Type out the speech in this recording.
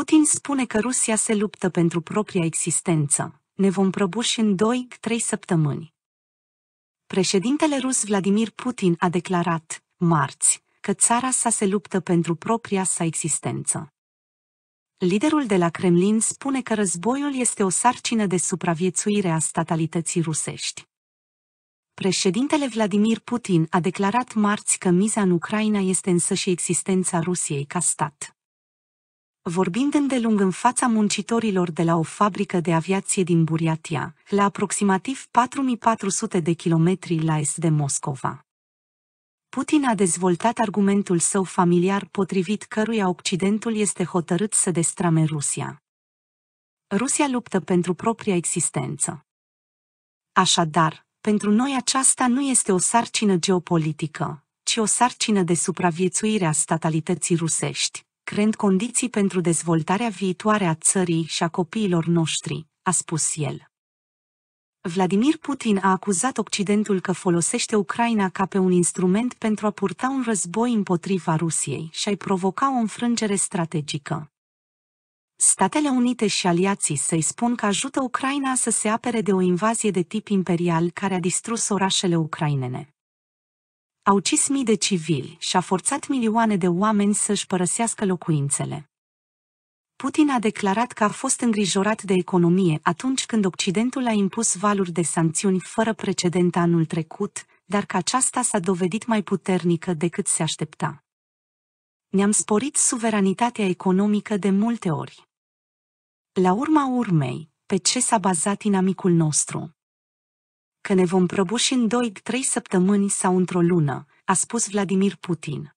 Putin spune că Rusia se luptă pentru propria existență. Ne vom prăbuși în 2-3 săptămâni. Președintele rus Vladimir Putin a declarat, marți, că țara sa se luptă pentru propria sa existență. Liderul de la Kremlin spune că războiul este o sarcină de supraviețuire a statalității rusești. Președintele Vladimir Putin a declarat marți că miza în Ucraina este însă și existența Rusiei ca stat. Vorbind îndelung în fața muncitorilor de la o fabrică de aviație din Buriatia, la aproximativ 4400 de kilometri la est de Moscova. Putin a dezvoltat argumentul său familiar potrivit căruia Occidentul este hotărât să destrame Rusia. Rusia luptă pentru propria existență. Așadar, pentru noi aceasta nu este o sarcină geopolitică, ci o sarcină de supraviețuire a statalității rusești creând condiții pentru dezvoltarea viitoare a țării și a copiilor noștri, a spus el. Vladimir Putin a acuzat Occidentul că folosește Ucraina ca pe un instrument pentru a purta un război împotriva Rusiei și a-i provoca o înfrângere strategică. Statele Unite și aliații să-i spun că ajută Ucraina să se apere de o invazie de tip imperial care a distrus orașele ucrainene. A ucis mii de civili și a forțat milioane de oameni să-și părăsească locuințele. Putin a declarat că a fost îngrijorat de economie atunci când Occidentul a impus valuri de sancțiuni fără precedent anul trecut, dar că aceasta s-a dovedit mai puternică decât se aștepta. Ne-am sporit suveranitatea economică de multe ori. La urma urmei, pe ce s-a bazat inamicul nostru? că ne vom prăbuși în 2-3 săptămâni sau într-o lună, a spus Vladimir Putin.